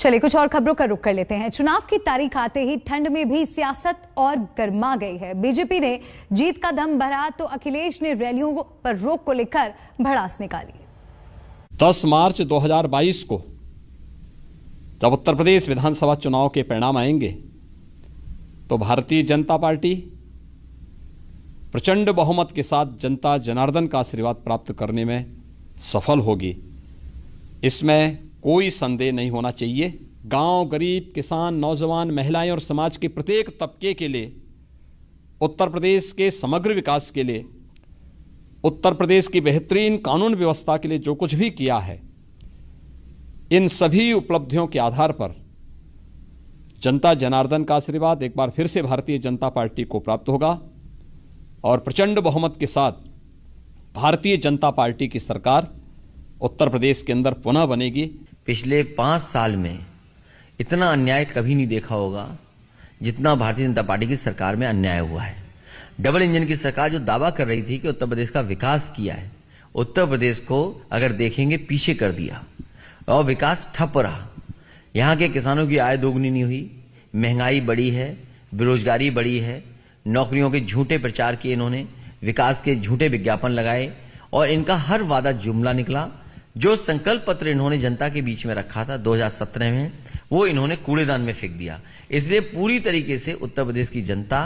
चलिए कुछ और खबरों का रुख कर लेते हैं चुनाव की तारीख आते ही ठंड में भी सियासत और गर्मा गई है बीजेपी ने जीत का दम भरा तो अखिलेश ने रैलियों पर रोक को लेकर भड़ास निकाली 10 मार्च 2022 को जब उत्तर प्रदेश विधानसभा चुनाव के परिणाम आएंगे तो भारतीय जनता पार्टी प्रचंड बहुमत के साथ जनता जनार्दन का आशीर्वाद प्राप्त करने में सफल होगी इसमें कोई संदेह नहीं होना चाहिए गांव गरीब किसान नौजवान महिलाएं और समाज के प्रत्येक तबके के लिए उत्तर प्रदेश के समग्र विकास के लिए उत्तर प्रदेश की बेहतरीन कानून व्यवस्था के लिए जो कुछ भी किया है इन सभी उपलब्धियों के आधार पर जनता जनार्दन का आशीर्वाद एक बार फिर से भारतीय जनता पार्टी को प्राप्त होगा और प्रचंड बहुमत के साथ भारतीय जनता पार्टी की सरकार उत्तर प्रदेश के अंदर पुनः बनेगी पिछले पांच साल में इतना अन्याय कभी नहीं देखा होगा जितना भारतीय जनता पार्टी की सरकार में अन्याय हुआ है डबल इंजन की सरकार जो दावा कर रही थी कि उत्तर प्रदेश का विकास किया है उत्तर प्रदेश को अगर देखेंगे पीछे कर दिया और विकास ठप रहा यहाँ के किसानों की आय दोगुनी नहीं हुई महंगाई बढ़ी है बेरोजगारी बढ़ी है नौकरियों के झूठे प्रचार किए इन्होंने विकास के झूठे विज्ञापन लगाए और इनका हर वादा जुमला निकला जो संकल्प पत्र इन्होंने जनता के बीच में रखा था 2017 में वो इन्होंने कूड़ेदान में फेंक दिया इसलिए पूरी तरीके से उत्तर प्रदेश की जनता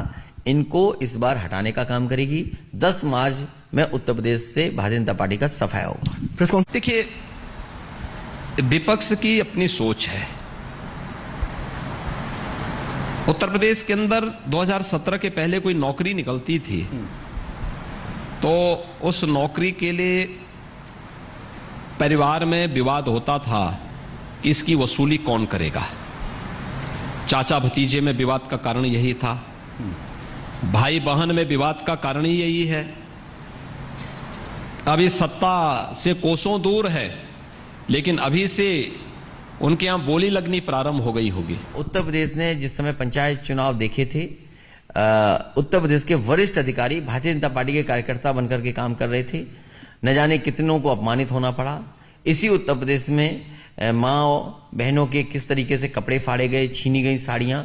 इनको इस बार हटाने का काम करेगी 10 मार्च में उत्तर प्रदेश से भारतीय जनता पार्टी का सफाया होगा देखिए विपक्ष की अपनी सोच है उत्तर प्रदेश के अंदर 2017 के पहले कोई नौकरी निकलती थी हम्म। तो उस नौकरी के लिए परिवार में विवाद होता था इसकी वसूली कौन करेगा चाचा भतीजे में विवाद का कारण यही था भाई बहन में विवाद का कारण ही यही है अभी सत्ता से कोसों दूर है लेकिन अभी से उनके यहां बोली लगनी प्रारंभ हो गई होगी उत्तर प्रदेश ने जिस समय पंचायत चुनाव देखे थे उत्तर प्रदेश के वरिष्ठ अधिकारी भारतीय जनता पार्टी के कार्यकर्ता बनकर के काम कर रहे थे न जाने कितनों को अपमानित होना पड़ा इसी उत्तर प्रदेश में माँ बहनों के किस तरीके से कपड़े फाड़े गए छीनी गई साड़ियां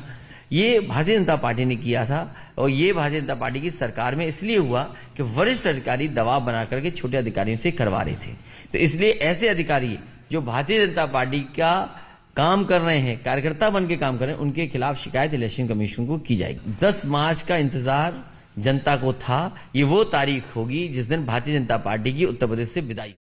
ये भारतीय जनता पार्टी ने किया था और ये भारतीय जनता पार्टी की सरकार में इसलिए हुआ कि वरिष्ठ अधिकारी दबाव बना करके छोटे अधिकारियों से करवा रहे थे तो इसलिए ऐसे अधिकारी जो भारतीय जनता पार्टी का काम कर रहे हैं कार्यकर्ता बन के काम कर रहे हैं उनके खिलाफ शिकायत इलेक्शन कमीशन को की जाएगी दस मार्च का इंतजार जनता को था ये वो तारीख होगी जिस दिन भारतीय जनता पार्टी की उत्तर प्रदेश से विदाई